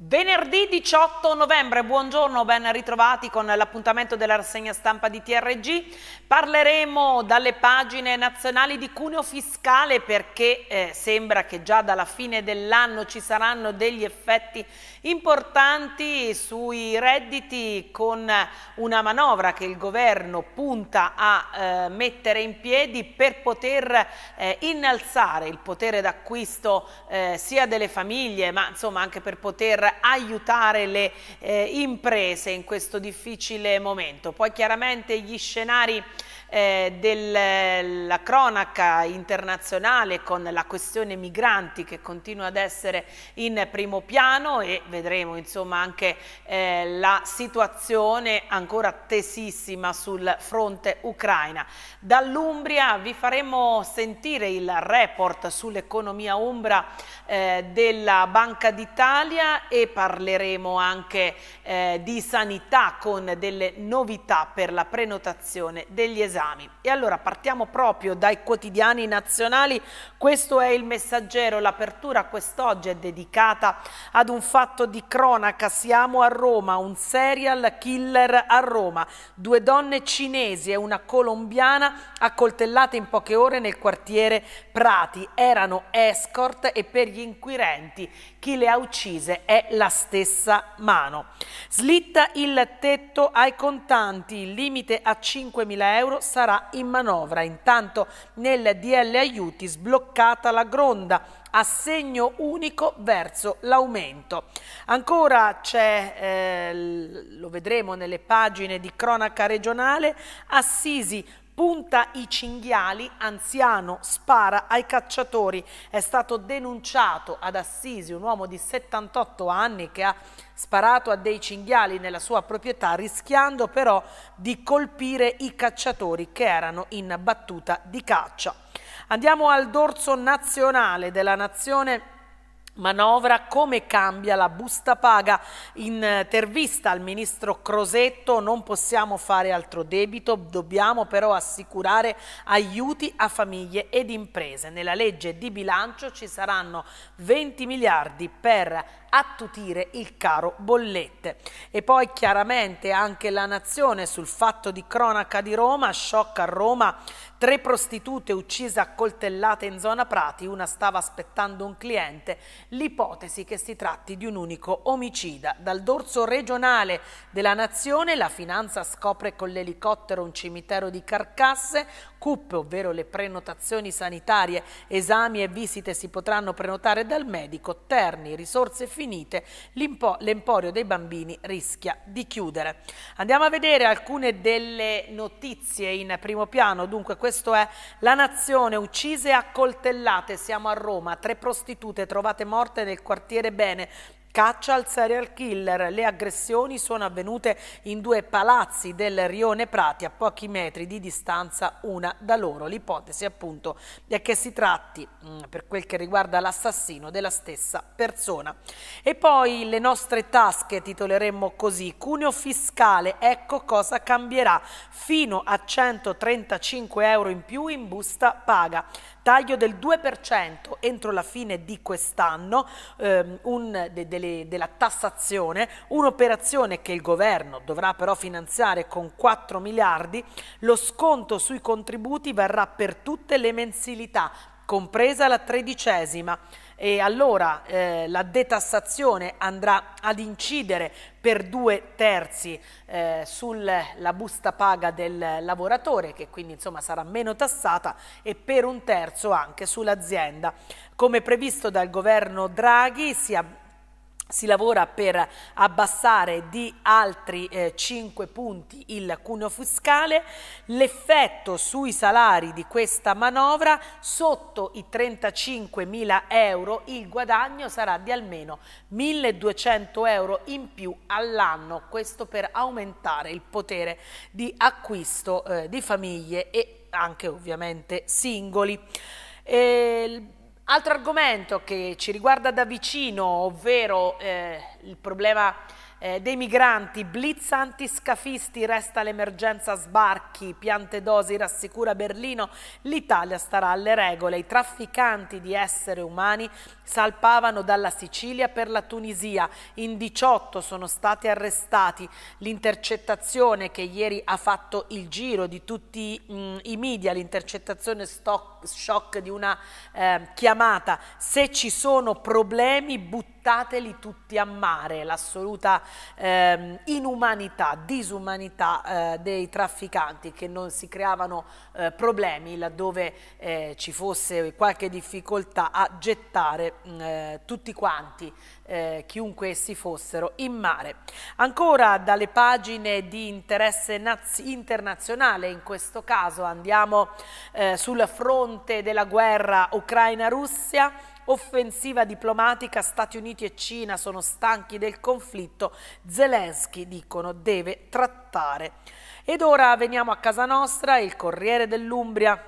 Venerdì 18 novembre, buongiorno, ben ritrovati con l'appuntamento della rassegna stampa di TRG. Parleremo dalle pagine nazionali di cuneo fiscale perché eh, sembra che già dalla fine dell'anno ci saranno degli effetti importanti sui redditi con una manovra che il governo punta a eh, mettere in piedi per poter eh, innalzare il potere d'acquisto eh, sia delle famiglie ma insomma anche per poter aiutare le eh, imprese in questo difficile momento. Poi chiaramente gli scenari eh, della cronaca internazionale con la questione migranti che continua ad essere in primo piano e vedremo insomma anche eh, la situazione ancora tesissima sul fronte Ucraina. Dall'Umbria vi faremo sentire il report sull'economia umbra eh, della Banca d'Italia e parleremo anche eh, di sanità con delle novità per la prenotazione degli esami esami. E allora partiamo proprio dai quotidiani nazionali, questo è il messaggero, l'apertura quest'oggi è dedicata ad un fatto di cronaca, siamo a Roma, un serial killer a Roma, due donne cinesi e una colombiana accoltellate in poche ore nel quartiere Prati, erano escort e per gli inquirenti chi le ha uccise è la stessa mano. Slitta il tetto ai contanti, il limite a 5.000 euro sarà in manovra. Intanto nel DL aiuti sbloccata la gronda, assegno unico verso l'aumento. Ancora c'è, eh, lo vedremo nelle pagine di cronaca regionale, Assisi punta i cinghiali, anziano, spara ai cacciatori. È stato denunciato ad Assisi un uomo di 78 anni che ha sparato a dei cinghiali nella sua proprietà, rischiando però di colpire i cacciatori che erano in battuta di caccia. Andiamo al dorso nazionale della nazione manovra, come cambia la busta paga. Eh, intervista al ministro Crosetto, non possiamo fare altro debito, dobbiamo però assicurare aiuti a famiglie ed imprese. Nella legge di bilancio ci saranno 20 miliardi per attutire il caro bollette. E poi chiaramente anche la nazione sul fatto di cronaca di Roma, sciocca a Roma, tre prostitute uccise a coltellate in zona Prati, una stava aspettando un cliente, l'ipotesi che si tratti di un unico omicida. Dal dorso regionale della nazione la finanza scopre con l'elicottero un cimitero di carcasse, CUP, ovvero le prenotazioni sanitarie, esami e visite si potranno prenotare dal medico, terni, risorse finite, l'emporio dei bambini rischia di chiudere. Andiamo a vedere alcune delle notizie in primo piano, dunque questo è La Nazione, uccise e accoltellate, siamo a Roma, tre prostitute trovate morte nel quartiere Bene, Caccia al serial killer. Le aggressioni sono avvenute in due palazzi del Rione Prati a pochi metri di distanza una da loro. L'ipotesi appunto è che si tratti, mm, per quel che riguarda l'assassino, della stessa persona. E poi le nostre tasche, titoleremmo così, cuneo fiscale, ecco cosa cambierà. Fino a 135 euro in più in busta paga taglio del 2% entro la fine di quest'anno ehm, de, de, della tassazione, un'operazione che il governo dovrà però finanziare con 4 miliardi, lo sconto sui contributi varrà per tutte le mensilità, compresa la tredicesima e allora eh, la detassazione andrà ad incidere per due terzi eh, sulla busta paga del lavoratore che quindi insomma, sarà meno tassata e per un terzo anche sull'azienda. Come previsto dal governo Draghi si si lavora per abbassare di altri eh, 5 punti il cuneo fiscale, l'effetto sui salari di questa manovra sotto i 35 mila euro il guadagno sarà di almeno 1200 euro in più all'anno, questo per aumentare il potere di acquisto eh, di famiglie e anche ovviamente singoli. E Altro argomento che ci riguarda da vicino, ovvero eh, il problema eh, dei migranti, blitz antiscafisti, resta l'emergenza sbarchi, piante dosi rassicura Berlino, l'Italia starà alle regole, i trafficanti di esseri umani salpavano dalla Sicilia per la Tunisia, in 18 sono stati arrestati, l'intercettazione che ieri ha fatto il giro di tutti mh, mm, i media, l'intercettazione shock di una eh, chiamata, se ci sono problemi buttateli tutti a mare, l'assoluta eh, inumanità, disumanità eh, dei trafficanti che non si creavano eh, problemi laddove eh, ci fosse qualche difficoltà a gettare mm, eh, tutti quanti, eh, chiunque essi fossero, in mare. Ancora dalle pagine di interesse internazionale, in questo caso andiamo sul fronte della guerra Ucraina-Russia, Offensiva diplomatica, Stati Uniti e Cina sono stanchi del conflitto, Zelensky, dicono, deve trattare. Ed ora veniamo a casa nostra, il Corriere dell'Umbria,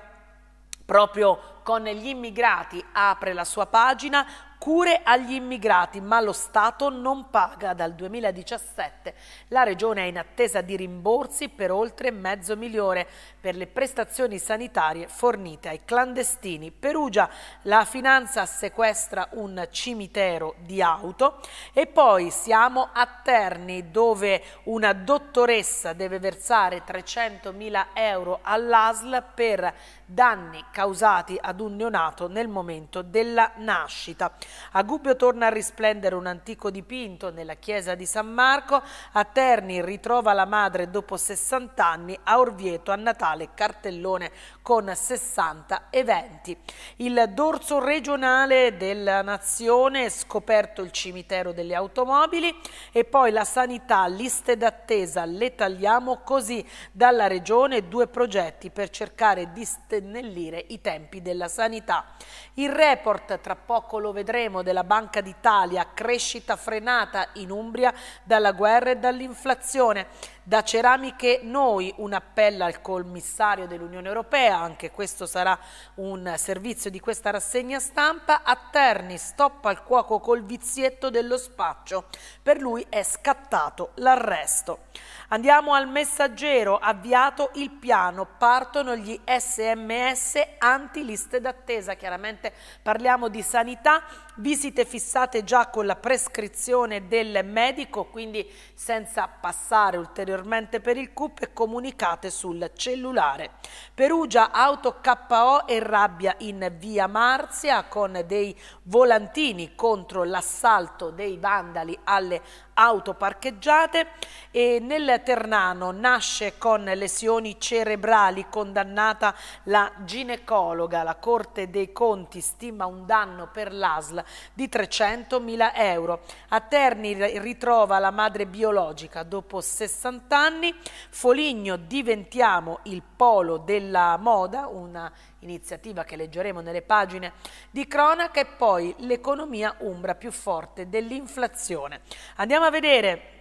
proprio con gli immigrati apre la sua pagina cure agli immigrati, ma lo Stato non paga. Dal 2017 la Regione è in attesa di rimborsi per oltre mezzo milione per le prestazioni sanitarie fornite ai clandestini. Perugia la finanza sequestra un cimitero di auto e poi siamo a Terni dove una dottoressa deve versare 300.000 euro all'ASL per danni causati ad un neonato nel momento della nascita. A Gubbio torna a risplendere un antico dipinto nella chiesa di San Marco, a Terni ritrova la madre dopo 60 anni, a Orvieto a Natale cartellone con 60 eventi. Il dorso regionale della nazione è scoperto il cimitero delle automobili e poi la sanità, liste d'attesa, le tagliamo così dalla regione due progetti per cercare di snellire i tempi della sanità. Il report, tra poco lo vedremo, della Banca d'Italia, crescita frenata in Umbria dalla guerra e dall'inflazione. Da Ceramiche Noi un appello al commissario dell'Unione Europea, anche questo sarà un servizio di questa rassegna stampa. A Terni stoppa il cuoco col vizietto dello spaccio, per lui è scattato l'arresto. Andiamo al messaggero, avviato il piano, partono gli sms anti liste d'attesa, chiaramente parliamo di sanità, visite fissate già con la prescrizione del medico, quindi senza passare ulteriormente per il CUP e comunicate sul cellulare. Perugia, auto KO e rabbia in via Marzia con dei volantini contro l'assalto dei vandali alle auto parcheggiate e nel Ternano nasce con lesioni cerebrali condannata la ginecologa. La Corte dei Conti stima un danno per l'ASL di 300.000 euro. A Terni ritrova la madre biologica. Dopo 60 anni Foligno diventiamo il polo della moda, una iniziativa che leggeremo nelle pagine di cronaca e poi l'economia umbra più forte dell'inflazione. Andiamo a vedere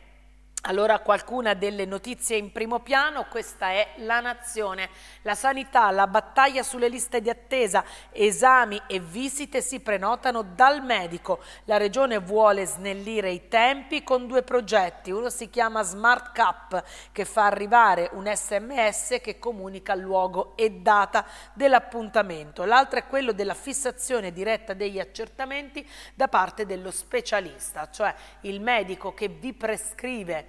allora qualcuna delle notizie in primo piano, questa è la nazione, la sanità, la battaglia sulle liste di attesa, esami e visite si prenotano dal medico. La regione vuole snellire i tempi con due progetti, uno si chiama Smart Cup che fa arrivare un sms che comunica luogo e data dell'appuntamento, l'altro è quello della fissazione diretta degli accertamenti da parte dello specialista, cioè il medico che vi prescrive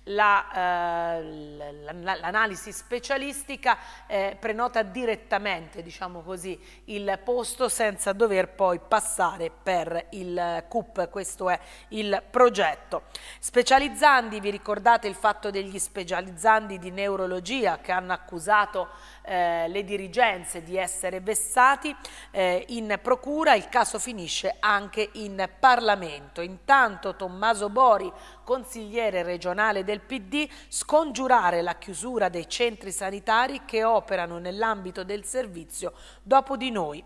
l'analisi la, eh, specialistica eh, prenota direttamente diciamo così, il posto senza dover poi passare per il CUP, questo è il progetto. Specializzandi, vi ricordate il fatto degli specializzandi di neurologia che hanno accusato eh, le dirigenze di essere vessati eh, in procura, il caso finisce anche in Parlamento. Intanto Tommaso Bori, consigliere regionale del del PD scongiurare la chiusura dei centri sanitari che operano nell'ambito del servizio dopo di noi.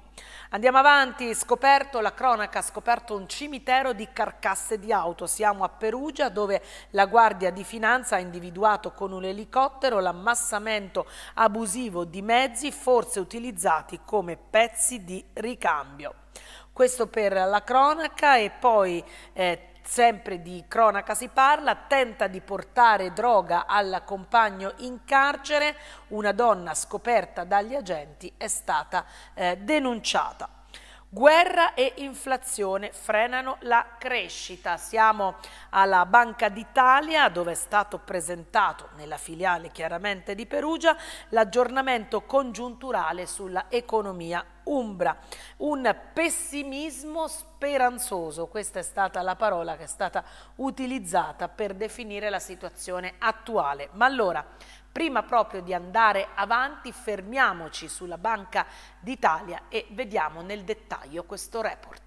Andiamo avanti, scoperto la cronaca, scoperto un cimitero di carcasse di auto. Siamo a Perugia dove la Guardia di Finanza ha individuato con un elicottero l'ammassamento abusivo di mezzi forse utilizzati come pezzi di ricambio. Questo per la cronaca e poi eh, Sempre di cronaca si parla, tenta di portare droga al compagno in carcere, una donna scoperta dagli agenti è stata eh, denunciata. Guerra e inflazione frenano la crescita. Siamo alla Banca d'Italia dove è stato presentato, nella filiale chiaramente di Perugia, l'aggiornamento congiunturale sulla economia Umbra, un pessimismo speranzoso, questa è stata la parola che è stata utilizzata per definire la situazione attuale. Ma allora, prima proprio di andare avanti, fermiamoci sulla Banca d'Italia e vediamo nel dettaglio questo report.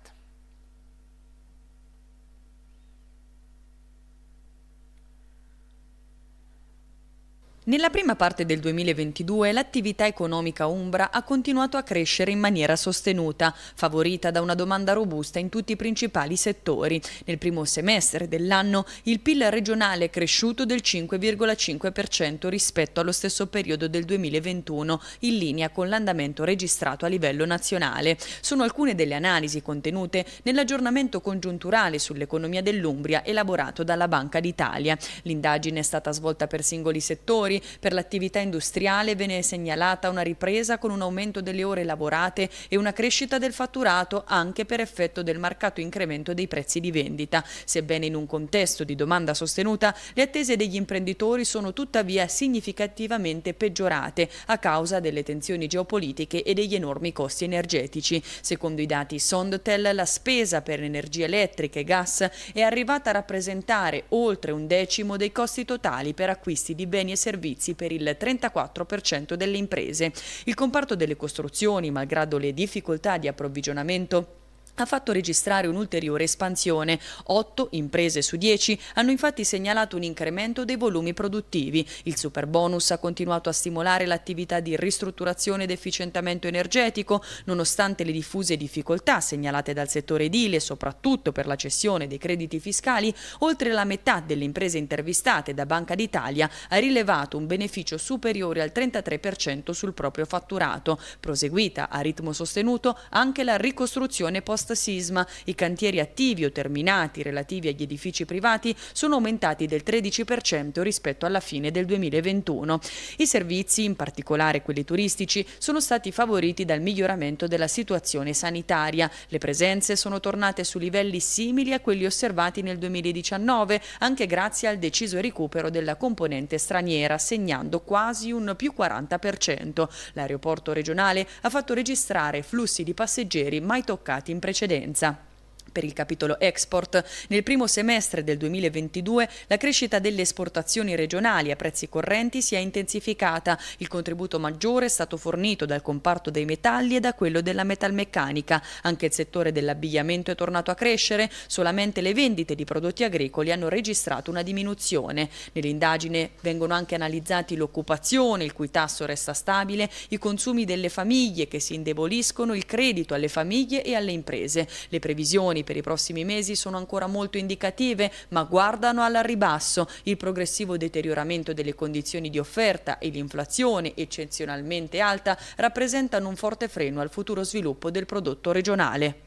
Nella prima parte del 2022 l'attività economica umbra ha continuato a crescere in maniera sostenuta, favorita da una domanda robusta in tutti i principali settori. Nel primo semestre dell'anno il PIL regionale è cresciuto del 5,5% rispetto allo stesso periodo del 2021, in linea con l'andamento registrato a livello nazionale. Sono alcune delle analisi contenute nell'aggiornamento congiunturale sull'economia dell'Umbria elaborato dalla Banca d'Italia. L'indagine è stata svolta per singoli settori per l'attività industriale ve ne è segnalata una ripresa con un aumento delle ore lavorate e una crescita del fatturato anche per effetto del marcato incremento dei prezzi di vendita. Sebbene in un contesto di domanda sostenuta, le attese degli imprenditori sono tuttavia significativamente peggiorate a causa delle tensioni geopolitiche e degli enormi costi energetici. Secondo i dati Sondtel, la spesa per energia elettrica e gas è arrivata a rappresentare oltre un decimo dei costi totali per acquisti di beni e servizi servizi per il 34% delle imprese. Il comparto delle costruzioni, malgrado le difficoltà di approvvigionamento ha fatto registrare un'ulteriore espansione. 8 imprese su 10 hanno infatti segnalato un incremento dei volumi produttivi. Il superbonus ha continuato a stimolare l'attività di ristrutturazione ed efficientamento energetico, nonostante le diffuse difficoltà segnalate dal settore edile, soprattutto per la cessione dei crediti fiscali, oltre la metà delle imprese intervistate da Banca d'Italia ha rilevato un beneficio superiore al 33% sul proprio fatturato, proseguita a ritmo sostenuto anche la ricostruzione post post-sisma, i cantieri attivi o terminati relativi agli edifici privati sono aumentati del 13% rispetto alla fine del 2021. I servizi, in particolare quelli turistici, sono stati favoriti dal miglioramento della situazione sanitaria. Le presenze sono tornate su livelli simili a quelli osservati nel 2019, anche grazie al deciso recupero della componente straniera, segnando quasi un più 40%. L'aeroporto regionale ha fatto registrare flussi di passeggeri mai toccati in precedenza precedenza. Per il capitolo export, nel primo semestre del 2022 la crescita delle esportazioni regionali a prezzi correnti si è intensificata. Il contributo maggiore è stato fornito dal comparto dei metalli e da quello della metalmeccanica. Anche il settore dell'abbigliamento è tornato a crescere, solamente le vendite di prodotti agricoli hanno registrato una diminuzione. Nell'indagine vengono anche analizzati l'occupazione, il cui tasso resta stabile, i consumi delle famiglie che si indeboliscono, il credito alle famiglie e alle imprese. Le previsioni previsioni per i prossimi mesi sono ancora molto indicative, ma guardano al ribasso. Il progressivo deterioramento delle condizioni di offerta e l'inflazione eccezionalmente alta rappresentano un forte freno al futuro sviluppo del prodotto regionale.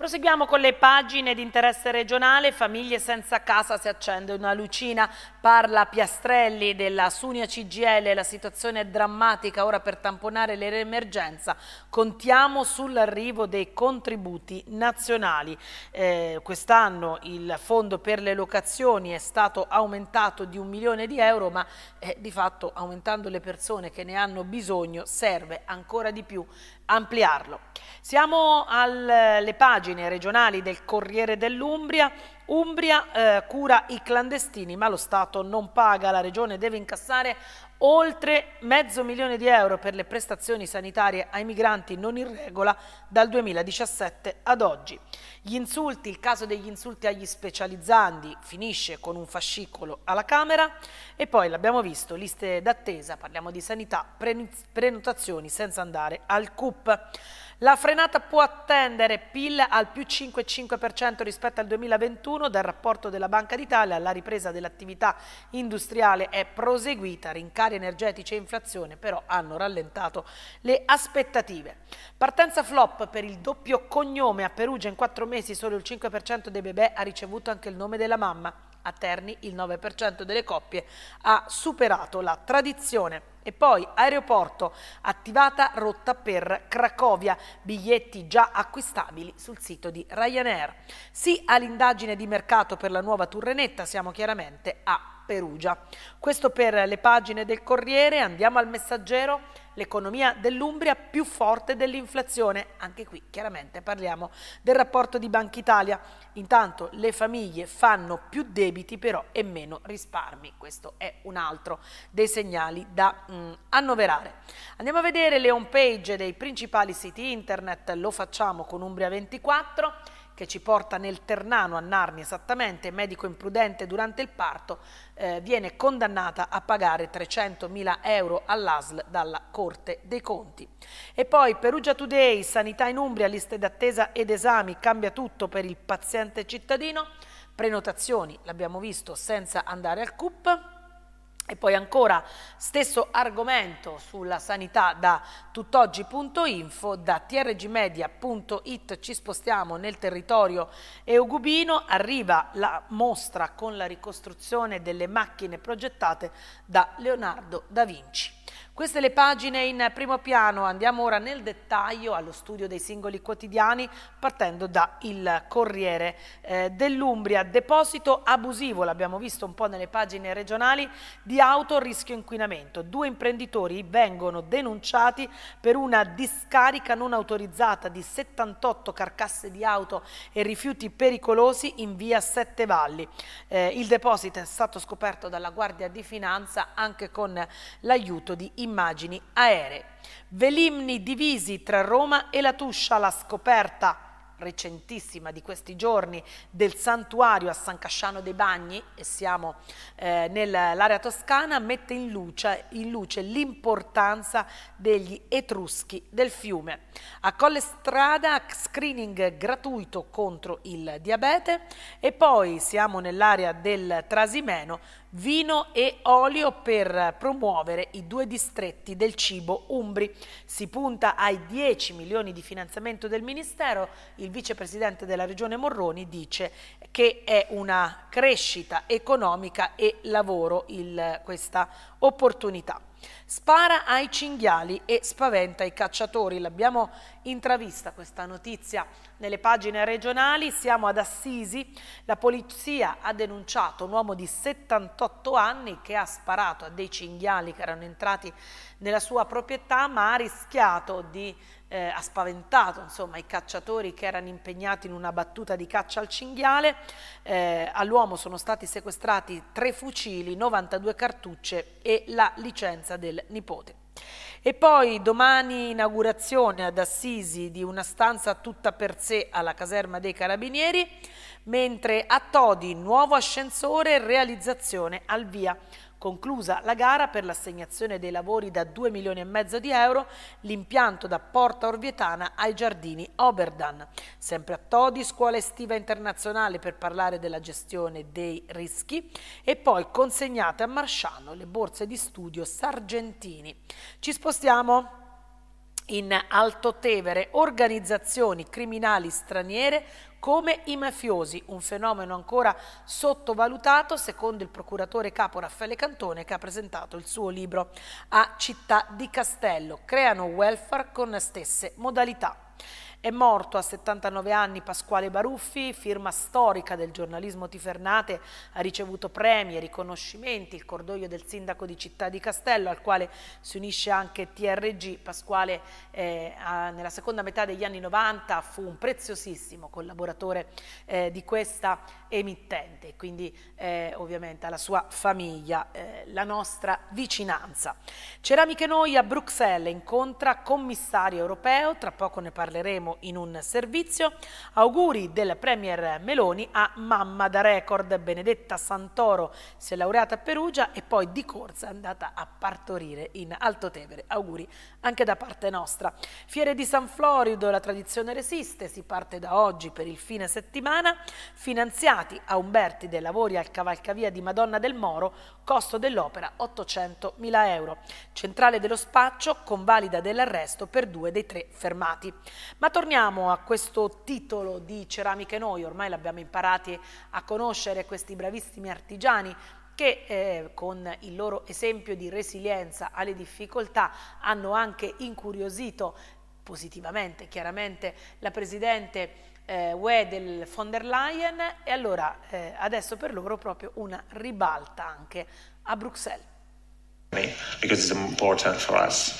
Proseguiamo con le pagine di interesse regionale, famiglie senza casa si accende una lucina, parla Piastrelli della Sunia CGL, la situazione è drammatica, ora per tamponare l'emergenza contiamo sull'arrivo dei contributi nazionali. Eh, Quest'anno il fondo per le locazioni è stato aumentato di un milione di euro, ma eh, di fatto aumentando le persone che ne hanno bisogno serve ancora di più ampliarlo. Siamo alle pagine regionali del Corriere dell'Umbria. Umbria eh, cura i clandestini, ma lo Stato non paga, la Regione deve incassare oltre mezzo milione di euro per le prestazioni sanitarie ai migranti non in regola dal 2017 ad oggi. Gli insulti, il caso degli insulti agli specializzandi finisce con un fascicolo alla Camera e poi l'abbiamo visto, liste d'attesa, parliamo di sanità, prenotazioni senza andare al CUP. La frenata può attendere PIL al più 5,5% rispetto al 2021 dal rapporto della Banca d'Italia. La ripresa dell'attività industriale è proseguita, rincari energetici e inflazione però hanno rallentato le aspettative. Partenza flop per il doppio cognome a Perugia in quattro mesi solo il 5% dei bebè ha ricevuto anche il nome della mamma. A Terni il 9% delle coppie ha superato la tradizione. E poi aeroporto, attivata rotta per Cracovia, biglietti già acquistabili sul sito di Ryanair. Sì all'indagine di mercato per la nuova Turrenetta, siamo chiaramente a Perugia. Questo per le pagine del Corriere, andiamo al messaggero, l'economia dell'Umbria più forte dell'inflazione, anche qui chiaramente parliamo del rapporto di Banca Italia, intanto le famiglie fanno più debiti però e meno risparmi, questo è un altro dei segnali da mm, annoverare. Andiamo a vedere le home page dei principali siti internet, lo facciamo con Umbria 24, che ci porta nel Ternano a Narni esattamente, medico imprudente durante il parto, eh, viene condannata a pagare 300.000 euro all'ASL dalla Corte dei Conti. E poi Perugia Today, sanità in Umbria, liste d'attesa ed esami, cambia tutto per il paziente cittadino, prenotazioni, l'abbiamo visto, senza andare al CUP. E poi ancora stesso argomento sulla sanità da tuttoggi.info, da trgmedia.it ci spostiamo nel territorio eugubino, arriva la mostra con la ricostruzione delle macchine progettate da Leonardo da Vinci. Queste le pagine in primo piano, andiamo ora nel dettaglio allo studio dei singoli quotidiani partendo da Il Corriere eh, dell'Umbria. Deposito abusivo, l'abbiamo visto un po' nelle pagine regionali, di auto rischio inquinamento. Due imprenditori vengono denunciati per una discarica non autorizzata di 78 carcasse di auto e rifiuti pericolosi in via Sette Valli. Eh, il deposito è stato scoperto dalla Guardia di Finanza anche con l'aiuto di immigrati immagini aeree. Velimni divisi tra Roma e la Tuscia, la scoperta recentissima di questi giorni del santuario a San Casciano dei Bagni, e siamo eh, nell'area toscana, mette in luce, l'importanza degli etruschi del fiume. A Colle Strada screening gratuito contro il diabete e poi siamo nell'area del Trasimeno vino e olio per promuovere i due distretti del cibo Umbri. Si punta ai 10 milioni di finanziamento del Ministero, il vicepresidente della Regione Morroni dice che è una crescita economica e lavoro il, questa opportunità. Spara ai cinghiali e spaventa i cacciatori. L'abbiamo intravista questa notizia nelle pagine regionali. Siamo ad Assisi. La polizia ha denunciato un uomo di 78 anni che ha sparato a dei cinghiali che erano entrati nella sua proprietà ma ha rischiato di eh, ha spaventato insomma, i cacciatori che erano impegnati in una battuta di caccia al cinghiale. Eh, all'uomo sono stati sequestrati tre fucili, 92 cartucce e la licenza del nipote. E poi domani inaugurazione ad Assisi di una stanza tutta per sé alla caserma dei Carabinieri, mentre a Todi nuovo ascensore e realizzazione al via. Conclusa la gara per l'assegnazione dei lavori da 2 milioni e mezzo di euro, l'impianto da Porta Orvietana ai Giardini Oberdan. Sempre a Todi, scuola estiva internazionale per parlare della gestione dei rischi e poi consegnate a Marciano le borse di studio Sargentini. Ci spostiamo in Alto Tevere organizzazioni criminali straniere come i mafiosi, un fenomeno ancora sottovalutato secondo il procuratore capo Raffaele Cantone che ha presentato il suo libro a Città di Castello, creano welfare con le stesse modalità. È morto a 79 anni Pasquale Baruffi, firma storica del giornalismo Tifernate, ha ricevuto premi e riconoscimenti, il cordoglio del sindaco di Città di Castello, al quale si unisce anche TRG. Pasquale eh, nella seconda metà degli anni 90 fu un preziosissimo collaboratore eh, di questa emittente, quindi eh, ovviamente alla sua famiglia eh, la nostra vicinanza. Ceramiche Noi a Bruxelles incontra commissario europeo, tra poco ne parleremo trasformeremo in un servizio. Auguri del Premier Meloni a mamma da record, Benedetta Santoro si è laureata a Perugia e poi di corsa è andata a partorire in Alto Tevere. Auguri anche da parte nostra. Fiere di San Florido, la tradizione resiste, si parte da oggi per il fine settimana, finanziati a Umberti dei lavori al cavalcavia di Madonna del Moro costo dell'opera 800.000 euro. Centrale dello spaccio, con valida dell'arresto per due dei tre fermati. Ma torniamo a questo titolo di Ceramiche Noi, ormai l'abbiamo imparati a conoscere questi bravissimi artigiani che eh, con il loro esempio di resilienza alle difficoltà hanno anche incuriosito positivamente chiaramente la Presidente eh, UE del von der Leyen e allora eh, adesso per loro proprio una ribalta anche a Bruxelles. Because it's important for us.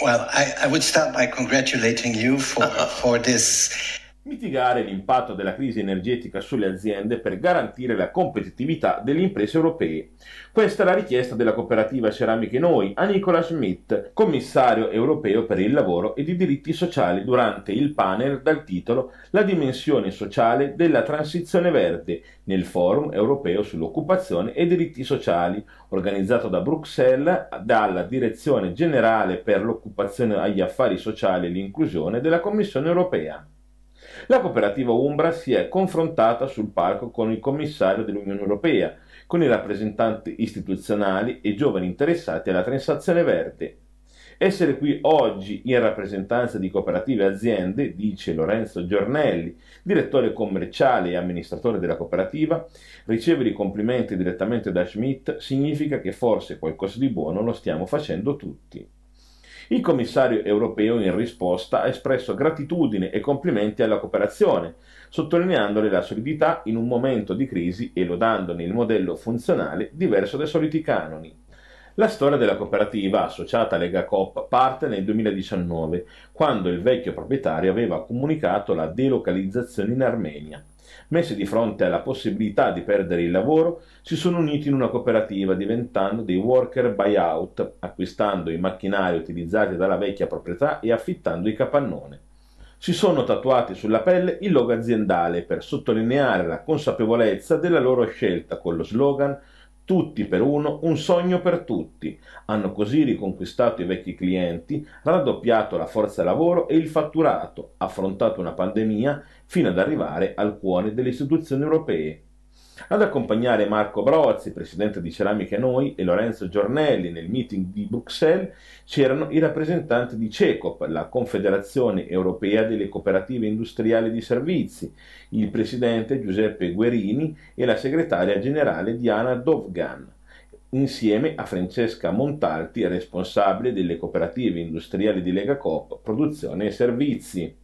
Well, I, I would start by congratulating you for, for this mitigare l'impatto della crisi energetica sulle aziende per garantire la competitività delle imprese europee. Questa è la richiesta della cooperativa Ceramiche Noi a Nicola Schmidt, commissario europeo per il lavoro e i diritti sociali durante il panel dal titolo La dimensione sociale della transizione verde nel forum europeo sull'occupazione e diritti sociali, organizzato da Bruxelles dalla Direzione generale per l'occupazione agli affari sociali e l'inclusione della Commissione europea. La cooperativa Umbra si è confrontata sul palco con il commissario dell'Unione Europea, con i rappresentanti istituzionali e giovani interessati alla transazione verde. Essere qui oggi in rappresentanza di cooperative e aziende, dice Lorenzo Giornelli, direttore commerciale e amministratore della cooperativa, ricevere i complimenti direttamente da Schmidt significa che forse qualcosa di buono lo stiamo facendo tutti. Il commissario europeo in risposta ha espresso gratitudine e complimenti alla cooperazione, sottolineandone la solidità in un momento di crisi e lodandone il modello funzionale diverso dai soliti canoni. La storia della cooperativa associata a Lega Coop parte nel 2019, quando il vecchio proprietario aveva comunicato la delocalizzazione in Armenia messi di fronte alla possibilità di perdere il lavoro, si sono uniti in una cooperativa diventando dei worker buyout, acquistando i macchinari utilizzati dalla vecchia proprietà e affittando i capannone. Si sono tatuati sulla pelle il logo aziendale per sottolineare la consapevolezza della loro scelta con lo slogan tutti per uno, un sogno per tutti. Hanno così riconquistato i vecchi clienti, raddoppiato la forza lavoro e il fatturato, affrontato una pandemia fino ad arrivare al cuore delle istituzioni europee. Ad accompagnare Marco Brozzi, presidente di Ceramica Noi, e Lorenzo Giornelli nel meeting di Bruxelles c'erano i rappresentanti di CECOP, la Confederazione Europea delle Cooperative Industriali di Servizi, il presidente Giuseppe Guerini e la segretaria generale Diana Dovgan insieme a Francesca Montalti, responsabile delle cooperative industriali di Lega Coop, produzione e servizi.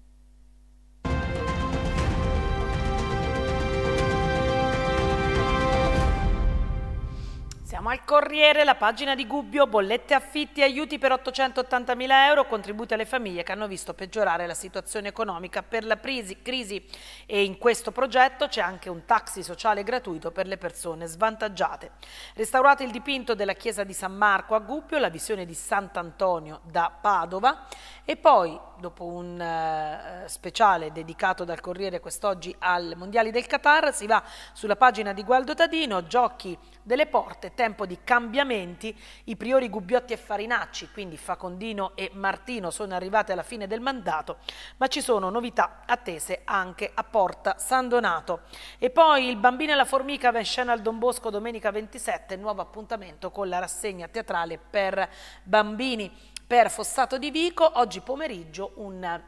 al Corriere, la pagina di Gubbio, bollette affitti, aiuti per 880.000 euro, contributi alle famiglie che hanno visto peggiorare la situazione economica per la crisi. crisi. E in questo progetto c'è anche un taxi sociale gratuito per le persone svantaggiate. Restaurato il dipinto della chiesa di San Marco a Gubbio, la visione di Sant'Antonio da Padova e poi dopo un eh, speciale dedicato dal Corriere quest'oggi al Mondiali del Qatar, si va sulla pagina di Gualdo Tadino, giochi delle porte, tempo di cambiamenti, i priori Gubbiotti e Farinacci, quindi Facondino e Martino sono arrivati alla fine del mandato, ma ci sono novità attese anche a Porta San Donato. E poi il Bambino e la Formica va in scena al Don Bosco domenica 27, nuovo appuntamento con la rassegna teatrale per bambini per Fossato di Vico, oggi pomeriggio un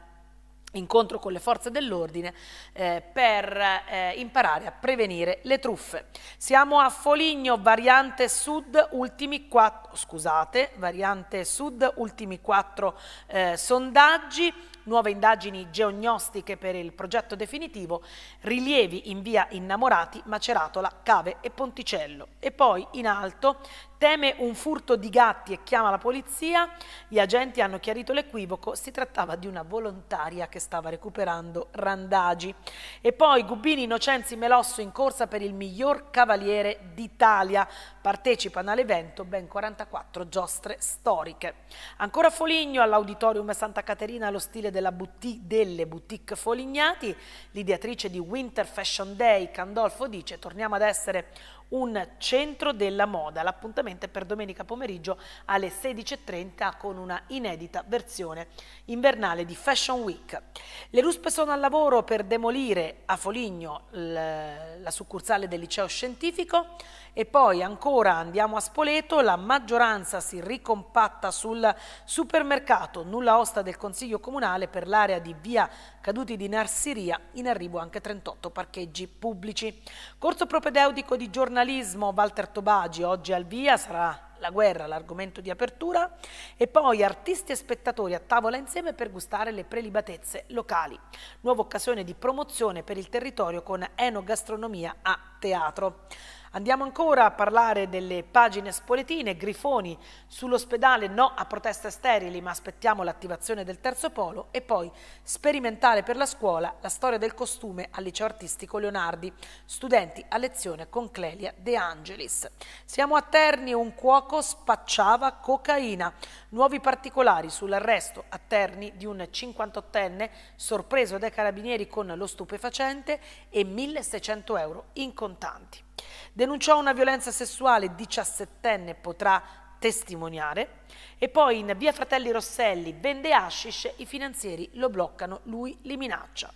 incontro con le forze dell'ordine eh, per eh, imparare a prevenire le truffe. Siamo a Foligno, variante sud, ultimi quattro, scusate, variante sud, ultimi quattro eh, sondaggi nuove indagini geognostiche per il progetto definitivo, rilievi in via Innamorati, Maceratola, Cave e Ponticello. E poi in alto teme un furto di gatti e chiama la polizia, gli agenti hanno chiarito l'equivoco, si trattava di una volontaria che stava recuperando randagi. E poi Gubbini Innocenzi Melosso in corsa per il miglior cavaliere d'Italia, partecipano all'evento ben 44 giostre storiche. Ancora Foligno all'Auditorium Santa Caterina allo stile del della boutique, delle boutique Folignati, l'ideatrice di Winter Fashion Day, Candolfo, dice torniamo ad essere un centro della moda. L'appuntamento è per domenica pomeriggio alle 16.30 con una inedita versione invernale di Fashion Week. Le ruspe sono al lavoro per demolire a Foligno la succursale del liceo scientifico e poi ancora andiamo a Spoleto, la maggioranza si ricompatta sul supermercato, nulla osta del Consiglio Comunale per l'area di via Caduti di Narsiria, in arrivo anche 38 parcheggi pubblici. Corso propedeutico di giornalismo, Walter Tobagi oggi al via, sarà la guerra, l'argomento di apertura, e poi artisti e spettatori a tavola insieme per gustare le prelibatezze locali. Nuova occasione di promozione per il territorio con enogastronomia a teatro. Andiamo ancora a parlare delle pagine spoletine, grifoni sull'ospedale no a proteste sterili ma aspettiamo l'attivazione del terzo polo e poi sperimentale per la scuola la storia del costume al liceo artistico Leonardi, studenti a lezione con Clelia De Angelis. Siamo a Terni, un cuoco spacciava cocaina, nuovi particolari sull'arresto a Terni di un 58enne sorpreso dai carabinieri con lo stupefacente e 1600 euro in contanti denunciò una violenza sessuale 17enne potrà testimoniare e poi in via Fratelli Rosselli vende hashish, i finanzieri lo bloccano, lui li minaccia.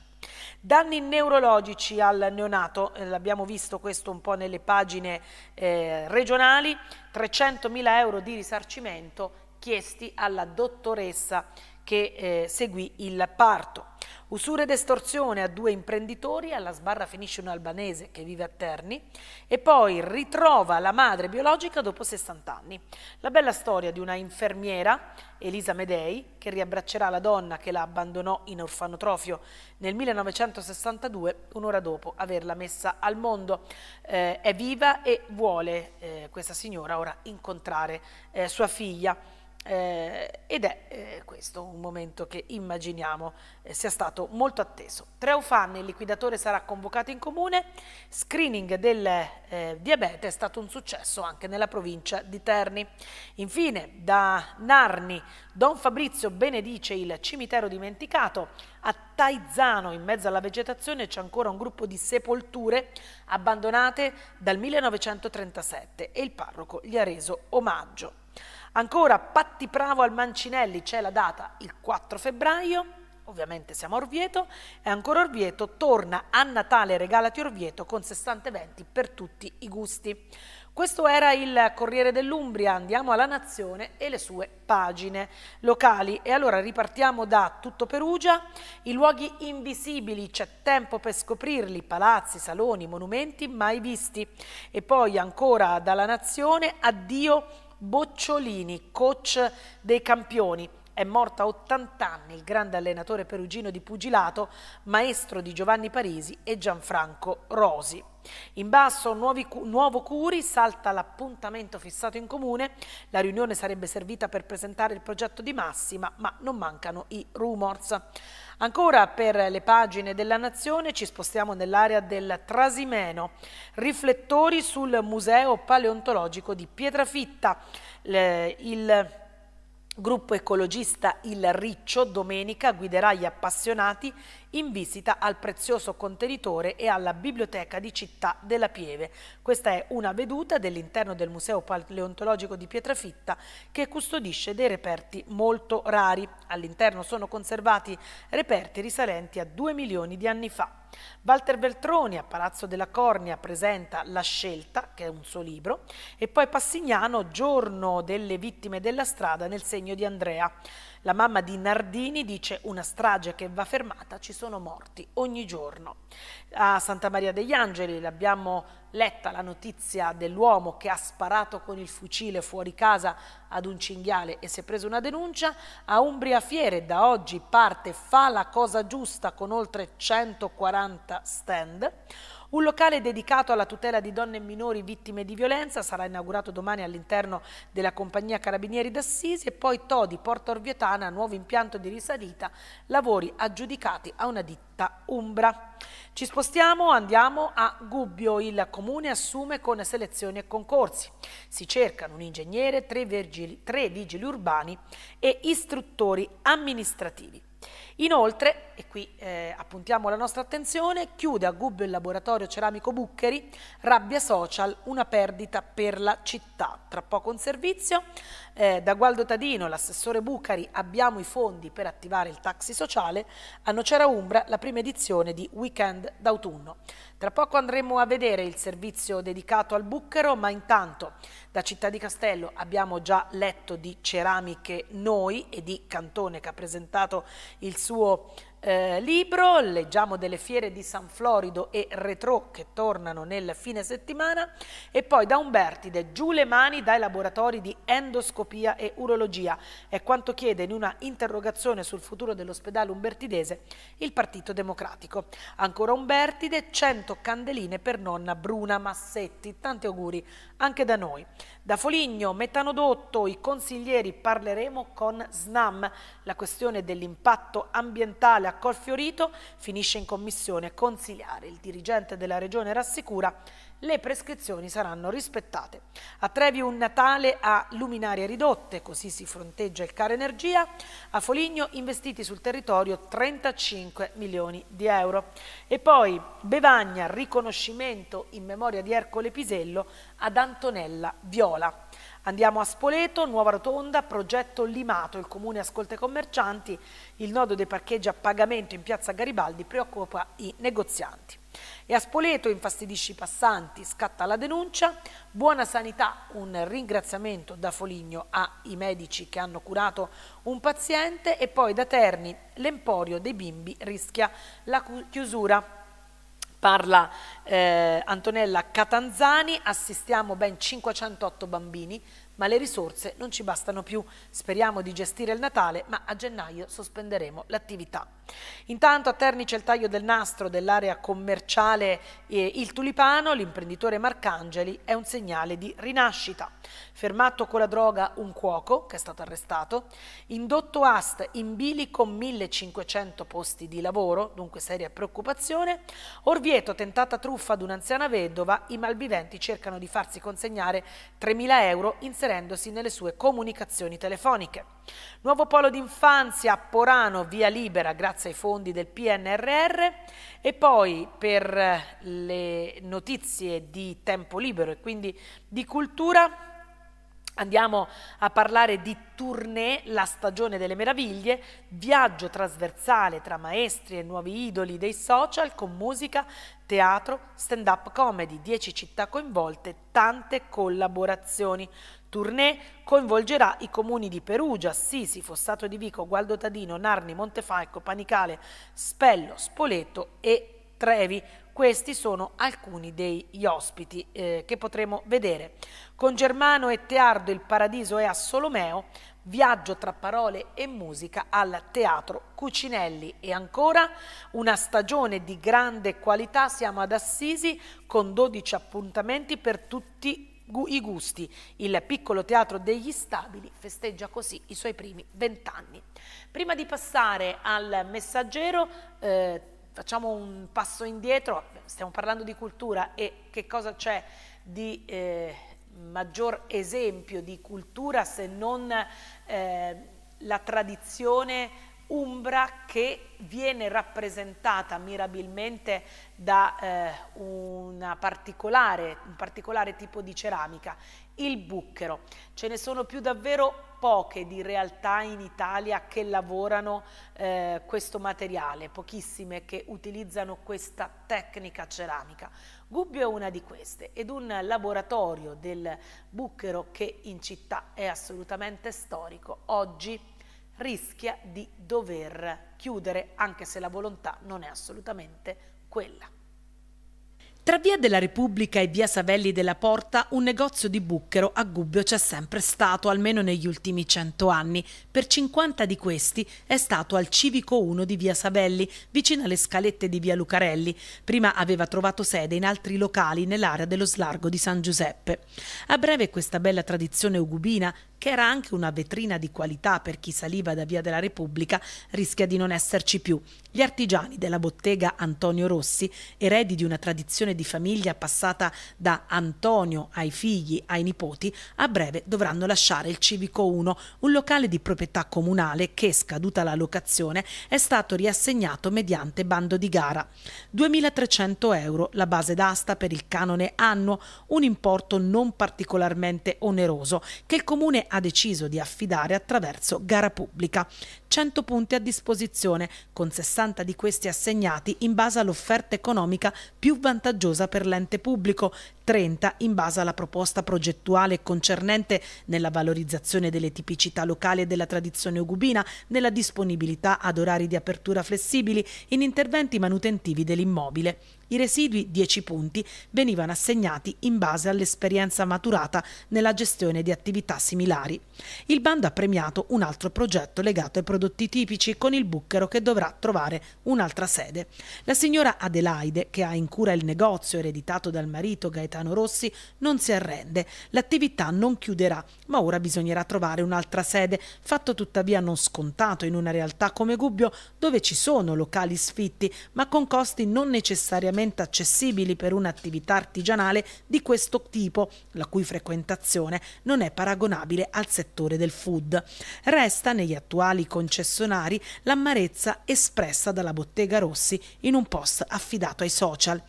Danni neurologici al neonato, eh, l'abbiamo visto questo un po' nelle pagine eh, regionali, 300.000 euro di risarcimento chiesti alla dottoressa che eh, seguì il parto. Usura ed estorsione a due imprenditori, alla sbarra finisce un albanese che vive a Terni e poi ritrova la madre biologica dopo 60 anni. La bella storia di una infermiera, Elisa Medei, che riabbraccerà la donna che la abbandonò in orfanotrofio nel 1962, un'ora dopo averla messa al mondo. Eh, è viva e vuole eh, questa signora ora incontrare eh, sua figlia. Eh, ed è eh, questo un momento che immaginiamo eh, sia stato molto atteso. Treufanni, il liquidatore, sarà convocato in comune, screening del eh, diabete è stato un successo anche nella provincia di Terni. Infine, da Narni, Don Fabrizio benedice il cimitero dimenticato, a Taizzano, in mezzo alla vegetazione, c'è ancora un gruppo di sepolture abbandonate dal 1937 e il parroco gli ha reso omaggio. Ancora Patti Pravo al Mancinelli c'è la data il 4 febbraio, ovviamente siamo a Orvieto, e ancora Orvieto torna a Natale Regalati Orvieto con 60 eventi per tutti i gusti. Questo era il Corriere dell'Umbria, andiamo alla Nazione e le sue pagine locali. E allora ripartiamo da tutto Perugia, i luoghi invisibili, c'è tempo per scoprirli, palazzi, saloni, monumenti mai visti. E poi ancora dalla Nazione, addio Bocciolini, coach dei campioni. È morto a 80 anni il grande allenatore perugino di pugilato, maestro di Giovanni Parisi e Gianfranco Rosi. In basso nuovi, Nuovo Curi salta l'appuntamento fissato in comune, la riunione sarebbe servita per presentare il progetto di massima, ma non mancano i rumors. Ancora per le pagine della Nazione ci spostiamo nell'area del Trasimeno, riflettori sul Museo Paleontologico di Pietrafitta. Le, il Gruppo ecologista Il Riccio domenica guiderà gli appassionati in visita al prezioso contenitore e alla biblioteca di Città della Pieve. Questa è una veduta dell'interno del Museo Paleontologico di Pietrafitta che custodisce dei reperti molto rari. All'interno sono conservati reperti risalenti a 2 milioni di anni fa. Walter Veltroni a Palazzo della Cornia presenta La scelta, che è un suo libro, e poi Passignano, Giorno delle vittime della strada nel segno di Andrea. La mamma di Nardini dice una strage che va fermata, ci sono morti ogni giorno. A Santa Maria degli Angeli l'abbiamo letta la notizia dell'uomo che ha sparato con il fucile fuori casa ad un cinghiale e si è preso una denuncia, a Umbria Fiere da oggi parte Fa la cosa giusta con oltre 140 stand. Un locale dedicato alla tutela di donne e minori vittime di violenza sarà inaugurato domani all'interno della compagnia Carabinieri d'Assisi e poi Todi, Porta Orvietana, nuovo impianto di risalita, lavori aggiudicati a una ditta Umbra. Ci spostiamo, andiamo a Gubbio. Il comune assume con selezioni e concorsi. Si cercano un ingegnere, tre, virgili, tre vigili urbani e istruttori amministrativi. Inoltre, e qui eh, appuntiamo la nostra attenzione, chiude a Gubbio il laboratorio ceramico Buccheri, rabbia social, una perdita per la città. Tra poco un servizio eh, da Gualdo Tadino, l'assessore Bucari, abbiamo i fondi per attivare il taxi sociale, a Nocera Umbra la prima edizione di Weekend d'autunno. Tra poco andremo a vedere il servizio dedicato al bucchero, ma intanto da Città di Castello abbiamo già letto di Ceramiche Noi e di Cantone che ha presentato il suo eh, libro, leggiamo delle fiere di San Florido e Retro che tornano nel fine settimana e poi da Umbertide, giù le mani dai laboratori di endoscopia e urologia, è quanto chiede in una interrogazione sul futuro dell'ospedale umbertidese il Partito Democratico. Ancora Umbertide, 100 candeline per nonna Bruna Massetti, tanti auguri anche da noi. Da Foligno, Metanodotto, i consiglieri parleremo con SNAM. La questione dell'impatto ambientale a Colfiorito finisce in commissione consigliare. Il dirigente della regione rassicura le prescrizioni saranno rispettate. A Trevi un Natale a luminarie ridotte, così si fronteggia il caro energia. A Foligno investiti sul territorio 35 milioni di euro. E poi Bevagna, riconoscimento in memoria di Ercole Pisello ad Antonella Viola. Andiamo a Spoleto, Nuova Rotonda, progetto Limato, il comune ascolta i commercianti, il nodo dei parcheggi a pagamento in piazza Garibaldi preoccupa i negozianti. E a Spoleto infastidisci i passanti, scatta la denuncia, buona sanità, un ringraziamento da Foligno ai medici che hanno curato un paziente e poi da Terni l'emporio dei bimbi rischia la chiusura parla eh, Antonella Catanzani, assistiamo ben 508 bambini ma le risorse non ci bastano più. Speriamo di gestire il Natale, ma a gennaio sospenderemo l'attività. Intanto a Terni c'è il taglio del nastro dell'area commerciale eh, Il Tulipano, l'imprenditore Marcangeli è un segnale di rinascita. Fermato con la droga un cuoco, che è stato arrestato, indotto AST in con 1500 posti di lavoro, dunque seria preoccupazione, Orvieto tentata truffa ad un'anziana vedova, i malviventi cercano di farsi consegnare 3.000 euro in serata inserendosi nelle sue comunicazioni telefoniche. Nuovo polo d'infanzia a Porano, via libera grazie ai fondi del PNRR e poi per le notizie di tempo libero e quindi di cultura Andiamo a parlare di Tournée, la stagione delle meraviglie, viaggio trasversale tra maestri e nuovi idoli dei social con musica, teatro, stand-up comedy, 10 città coinvolte, tante collaborazioni. Tournée coinvolgerà i comuni di Perugia, Assisi, Fossato di Vico, Gualdo Tadino, Narni, Montefalco, Panicale, Spello, Spoleto e Trevi questi sono alcuni degli ospiti eh, che potremo vedere. Con Germano e Teardo il paradiso è a Solomeo, viaggio tra parole e musica al Teatro Cucinelli e ancora una stagione di grande qualità, siamo ad Assisi con 12 appuntamenti per tutti i gusti. Il piccolo teatro degli stabili festeggia così i suoi primi vent'anni. Prima di passare al messaggero, eh, facciamo un passo indietro, stiamo parlando di cultura e che cosa c'è di eh, maggior esempio di cultura se non eh, la tradizione umbra che viene rappresentata mirabilmente da eh, particolare, un particolare tipo di ceramica il bucchero. Ce ne sono più davvero poche di realtà in Italia che lavorano eh, questo materiale, pochissime che utilizzano questa tecnica ceramica. Gubbio è una di queste ed un laboratorio del bucchero che in città è assolutamente storico, oggi rischia di dover chiudere anche se la volontà non è assolutamente quella. Tra Via della Repubblica e Via Savelli della Porta un negozio di bucchero a Gubbio c'è sempre stato, almeno negli ultimi cento anni. Per 50 di questi è stato al Civico 1 di Via Savelli, vicino alle scalette di Via Lucarelli. Prima aveva trovato sede in altri locali nell'area dello slargo di San Giuseppe. A breve questa bella tradizione ugubina che era anche una vetrina di qualità per chi saliva da Via della Repubblica, rischia di non esserci più. Gli artigiani della bottega Antonio Rossi, eredi di una tradizione di famiglia passata da Antonio ai figli, ai nipoti, a breve dovranno lasciare il Civico 1, un locale di proprietà comunale che, scaduta la locazione, è stato riassegnato mediante bando di gara. 2.300 euro la base d'asta per il canone annuo, un importo non particolarmente oneroso che il comune ha deciso di affidare attraverso gara pubblica. 100 punti a disposizione, con 60 di questi assegnati in base all'offerta economica più vantaggiosa per l'ente pubblico, 30 in base alla proposta progettuale concernente nella valorizzazione delle tipicità locali e della tradizione ugubina, nella disponibilità ad orari di apertura flessibili, in interventi manutentivi dell'immobile. I residui 10 punti venivano assegnati in base all'esperienza maturata nella gestione di attività similari. Il bando ha premiato un altro progetto legato ai prodotti tipici con il Bucchero che dovrà trovare un'altra sede. La signora Adelaide, che ha in cura il negozio ereditato dal marito Gaetano Gaetano Rossi non si arrende. L'attività non chiuderà, ma ora bisognerà trovare un'altra sede, fatto tuttavia non scontato in una realtà come Gubbio dove ci sono locali sfitti, ma con costi non necessariamente accessibili per un'attività artigianale di questo tipo, la cui frequentazione non è paragonabile al settore del food. Resta negli attuali concessionari l'amarezza espressa dalla bottega Rossi in un post affidato ai social.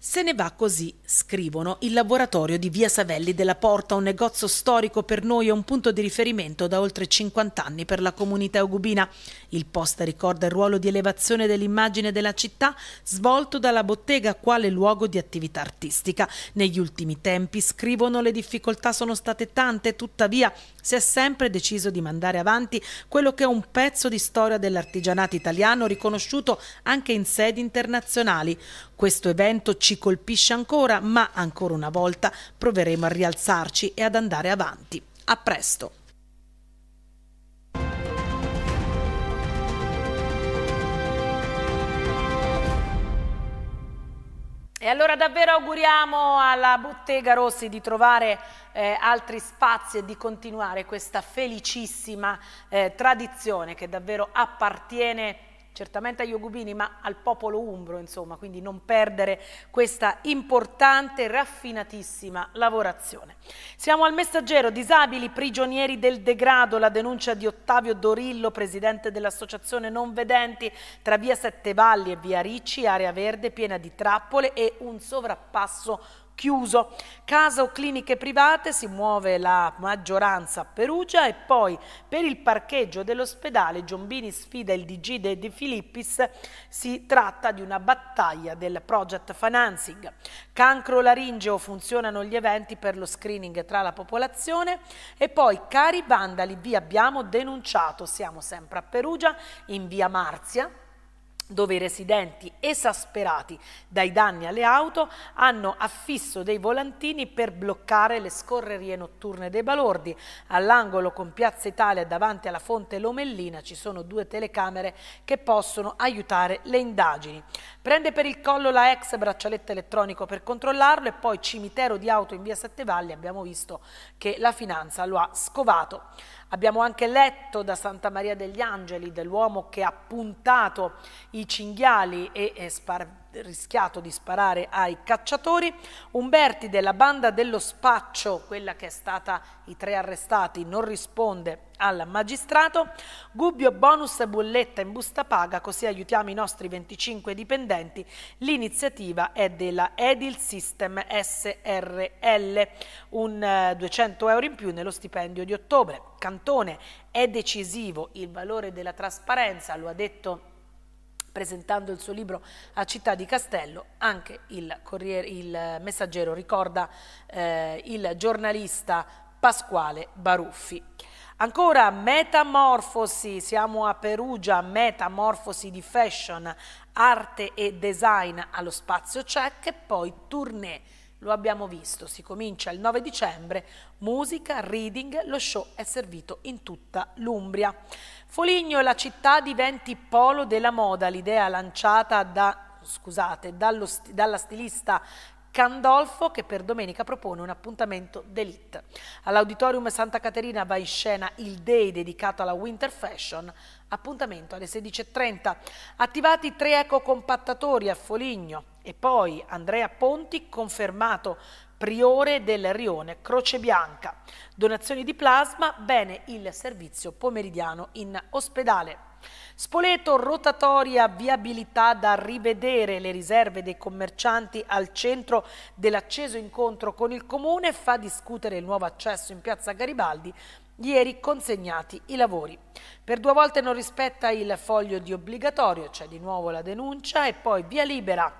Se ne va così, scrivono, il laboratorio di Via Savelli della Porta, un negozio storico per noi e un punto di riferimento da oltre 50 anni per la comunità ugubina. Il posto ricorda il ruolo di elevazione dell'immagine della città svolto dalla bottega quale luogo di attività artistica. Negli ultimi tempi, scrivono, le difficoltà sono state tante, tuttavia si è sempre deciso di mandare avanti quello che è un pezzo di storia dell'artigianato italiano riconosciuto anche in sedi internazionali. Questo evento ci colpisce ancora, ma ancora una volta proveremo a rialzarci e ad andare avanti. A presto! E allora davvero auguriamo alla Bottega Rossi di trovare eh, altri spazi e di continuare questa felicissima eh, tradizione che davvero appartiene certamente agli Ogubini ma al popolo umbro insomma, quindi non perdere questa importante, raffinatissima lavorazione. Siamo al messaggero, disabili, prigionieri del degrado, la denuncia di Ottavio Dorillo, presidente dell'associazione Non Vedenti, tra via Sette Valli e via Ricci, area verde piena di trappole e un sovrappasso chiuso. Casa o cliniche private si muove la maggioranza a Perugia e poi per il parcheggio dell'ospedale Giombini sfida il DG De, De Filippis, si tratta di una battaglia del project financing. Cancro laringeo funzionano gli eventi per lo screening tra la popolazione e poi cari vandali vi abbiamo denunciato, siamo sempre a Perugia in via Marzia dove i residenti, esasperati dai danni alle auto, hanno affisso dei volantini per bloccare le scorrerie notturne dei balordi. All'angolo con Piazza Italia davanti alla fonte Lomellina ci sono due telecamere che possono aiutare le indagini. Prende per il collo la ex braccialetto elettronico per controllarlo e poi cimitero di auto in via Sette Valli, abbiamo visto che la finanza lo ha scovato. Abbiamo anche letto da Santa Maria degli Angeli dell'uomo che ha puntato i cinghiali e, e eh, spar rischiato di sparare ai cacciatori, Umberti della banda dello spaccio, quella che è stata i tre arrestati, non risponde al magistrato, Gubbio bonus e bolletta in busta paga, così aiutiamo i nostri 25 dipendenti, l'iniziativa è della Edil System SRL, un 200 eh, euro in più nello stipendio di ottobre. Cantone è decisivo il valore della trasparenza, lo ha detto Presentando il suo libro a Città di Castello, anche il, il messaggero ricorda eh, il giornalista Pasquale Baruffi. Ancora Metamorfosi, siamo a Perugia, Metamorfosi di Fashion, Arte e Design allo Spazio Check e poi Tournée. Lo abbiamo visto, si comincia il 9 dicembre, musica, reading, lo show è servito in tutta l'Umbria. Foligno la città diventi polo della moda, l'idea lanciata da, scusate, dallo, dalla stilista Candolfo che per domenica propone un appuntamento d'elite. All'Auditorium Santa Caterina va in scena il Day dedicato alla Winter Fashion, appuntamento alle 16.30. Attivati tre ecocompattatori a Foligno e poi Andrea Ponti confermato priore del Rione, Croce Bianca. Donazioni di plasma, bene il servizio pomeridiano in ospedale. Spoleto, rotatoria, viabilità da rivedere le riserve dei commercianti al centro dell'acceso incontro con il Comune fa discutere il nuovo accesso in piazza Garibaldi ieri consegnati i lavori. Per due volte non rispetta il foglio di obbligatorio, c'è di nuovo la denuncia e poi via libera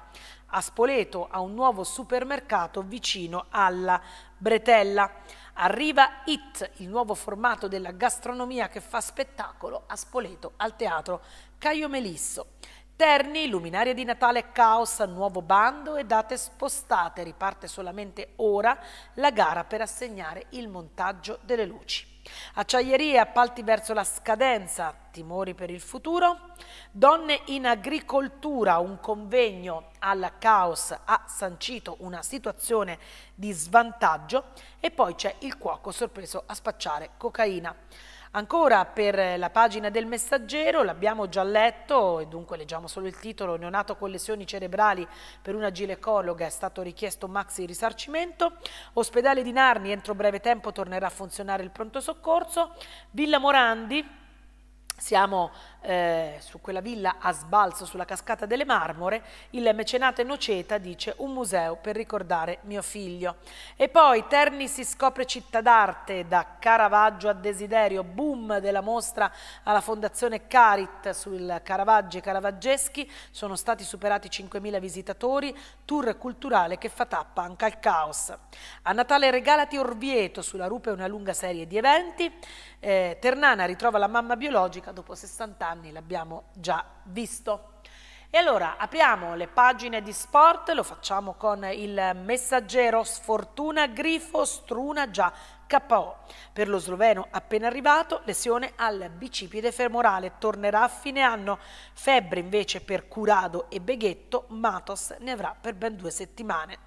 a Spoleto a un nuovo supermercato vicino alla Bretella. Arriva IT, il nuovo formato della gastronomia che fa spettacolo a Spoleto al teatro Caio Melisso. Terni, luminaria di Natale Caos, nuovo bando e date spostate. Riparte solamente ora la gara per assegnare il montaggio delle luci. Acciaierie, appalti verso la scadenza, timori per il futuro. Donne in agricoltura, un convegno al caos ha sancito una situazione di svantaggio. E poi c'è il cuoco sorpreso a spacciare cocaina. Ancora per la pagina del messaggero, l'abbiamo già letto e dunque leggiamo solo il titolo, neonato con lesioni cerebrali per una ginecologa è stato richiesto maxi risarcimento, ospedale di Narni entro breve tempo tornerà a funzionare il pronto soccorso, Villa Morandi siamo eh, su quella villa a sbalzo sulla cascata delle Marmore, il mecenate Noceta dice un museo per ricordare mio figlio. E poi Terni si scopre città d'arte, da Caravaggio a Desiderio, boom della mostra alla fondazione Carit sul Caravaggio e Caravaggeschi, sono stati superati 5.000 visitatori, tour culturale che fa tappa anche al caos. A Natale regalati Orvieto, sulla Rupe una lunga serie di eventi, eh, Ternana ritrova la mamma biologica dopo 60 anni anni, l'abbiamo già visto. E allora apriamo le pagine di sport, lo facciamo con il messaggero Sfortuna Grifo Struna già KO. Per lo sloveno appena arrivato, lesione al bicipite femorale, tornerà a fine anno. Febbre invece per Curado e Beghetto, Matos ne avrà per ben due settimane.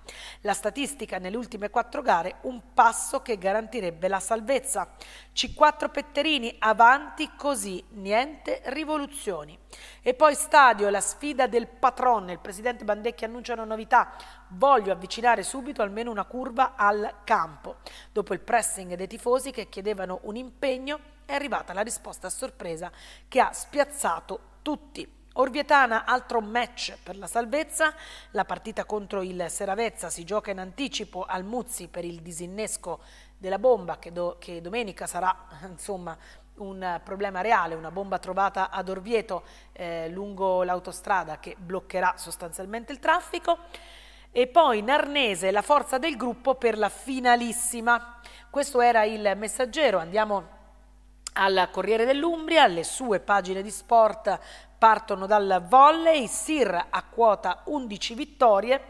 La statistica nelle ultime quattro gare, un passo che garantirebbe la salvezza. C4 Petterini avanti così, niente rivoluzioni. E poi stadio, la sfida del patron. Il presidente Bandecchi annuncia una novità. Voglio avvicinare subito almeno una curva al campo. Dopo il pressing dei tifosi che chiedevano un impegno, è arrivata la risposta a sorpresa che ha spiazzato tutti. Orvietana, altro match per la salvezza, la partita contro il Seravezza si gioca in anticipo al Muzzi per il disinnesco della bomba che, do, che domenica sarà insomma, un problema reale, una bomba trovata ad Orvieto eh, lungo l'autostrada che bloccherà sostanzialmente il traffico e poi Narnese, la forza del gruppo per la finalissima. Questo era il messaggero, andiamo al Corriere dell'Umbria, le sue pagine di sport partono dal volley, Sir a quota 11 vittorie,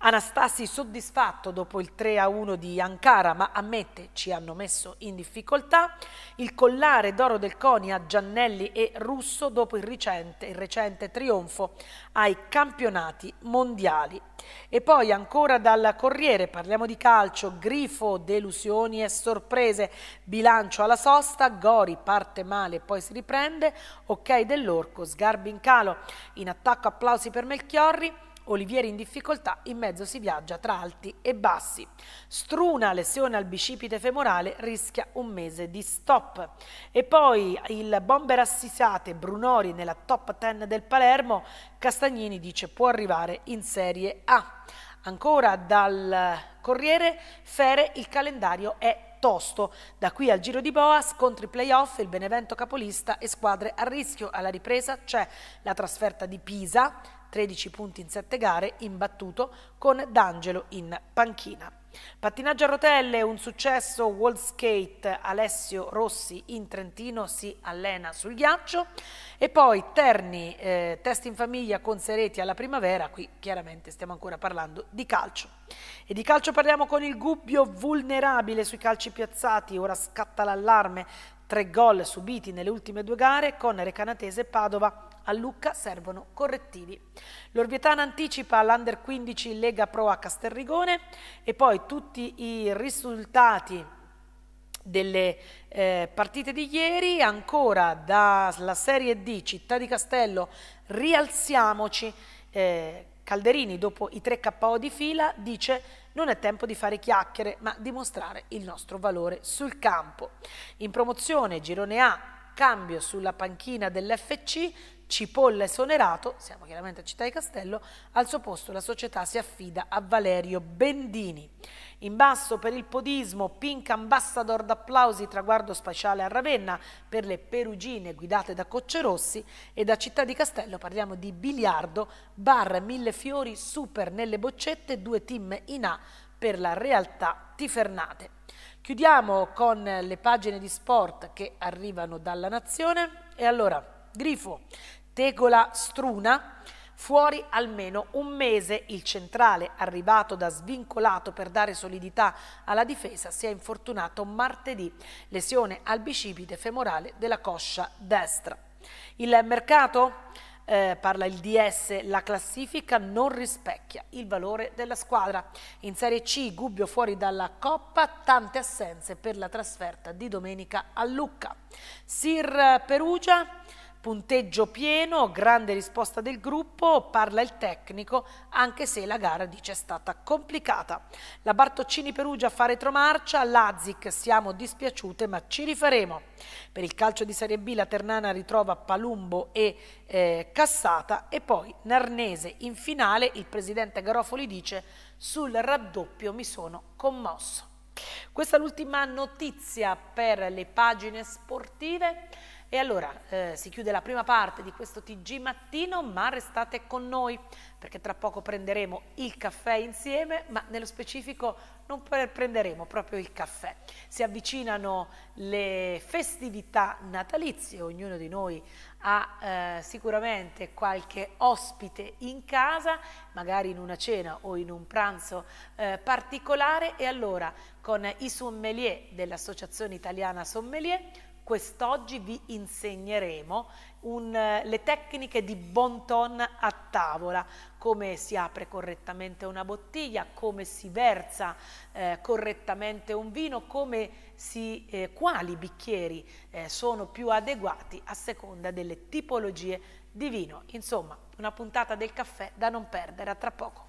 Anastasi soddisfatto dopo il 3-1 a di Ankara, ma ammette ci hanno messo in difficoltà. Il collare d'oro del CONI a Giannelli e Russo dopo il recente, il recente trionfo ai campionati mondiali. E poi ancora dal Corriere, parliamo di calcio, Grifo, delusioni e sorprese, bilancio alla sosta, Gori parte male e poi si riprende, ok dell'Orco, sgarbi in calo, in attacco applausi per Melchiorri, Olivieri in difficoltà, in mezzo si viaggia tra alti e bassi. Struna, lesione al bicipite femorale, rischia un mese di stop. E poi il bomber assisate Brunori nella top 10 del Palermo, Castagnini dice può arrivare in Serie A. Ancora dal Corriere, Fere, il calendario è tosto. Da qui al giro di Boa, scontri playoff, il Benevento capolista e squadre a rischio. Alla ripresa c'è la trasferta di Pisa, 13 punti in 7 gare, imbattuto con D'Angelo in panchina. Pattinaggio a rotelle, un successo wall skate, Alessio Rossi in Trentino si allena sul ghiaccio e poi Terni, eh, test in famiglia con Sereti alla primavera, qui chiaramente stiamo ancora parlando di calcio. E di calcio parliamo con il Gubbio vulnerabile sui calci piazzati, ora scatta l'allarme, tre gol subiti nelle ultime due gare con Recanatese e Padova a Lucca servono correttivi. L'Orvietana anticipa l'Under 15 Lega Pro a Castelrigone e poi tutti i risultati delle eh, partite di ieri, ancora dalla Serie D Città di Castello rialziamoci, eh, Calderini dopo i tre KO di fila dice non è tempo di fare chiacchiere ma dimostrare il nostro valore sul campo. In promozione Girone A, cambio sulla panchina dell'FC, Cipolla esonerato, siamo chiaramente a Città di Castello, al suo posto la società si affida a Valerio Bendini. In basso per il podismo, Pink Ambassador d'applausi, traguardo speciale a Ravenna per le perugine guidate da Coccerossi e da Città di Castello parliamo di biliardo, bar mille fiori, super nelle boccette, due team in A per la realtà Tifernate. Chiudiamo con le pagine di sport che arrivano dalla Nazione e allora... Grifo, tegola struna, fuori almeno un mese il centrale arrivato da svincolato per dare solidità alla difesa si è infortunato martedì, lesione al bicipite femorale della coscia destra. Il mercato? Eh, parla il DS, la classifica non rispecchia il valore della squadra. In Serie C Gubbio fuori dalla Coppa, tante assenze per la trasferta di domenica a Lucca. Sir Perugia punteggio pieno, grande risposta del gruppo, parla il tecnico, anche se la gara dice è stata complicata. La Bartoccini Perugia fa retromarcia, Lazic siamo dispiaciute ma ci rifaremo. Per il calcio di Serie B la Ternana ritrova Palumbo e eh, Cassata e poi Narnese in finale, il presidente Garofoli dice sul raddoppio mi sono commosso. Questa è l'ultima notizia per le pagine sportive. E allora eh, si chiude la prima parte di questo TG mattino, ma restate con noi perché tra poco prenderemo il caffè insieme, ma nello specifico non prenderemo proprio il caffè. Si avvicinano le festività natalizie, ognuno di noi ha eh, sicuramente qualche ospite in casa, magari in una cena o in un pranzo eh, particolare e allora con i sommelier dell'Associazione Italiana Sommelier Quest'oggi vi insegneremo un, eh, le tecniche di bon ton a tavola, come si apre correttamente una bottiglia, come si versa eh, correttamente un vino, si, eh, quali bicchieri eh, sono più adeguati a seconda delle tipologie di vino. Insomma, una puntata del caffè da non perdere, a tra poco.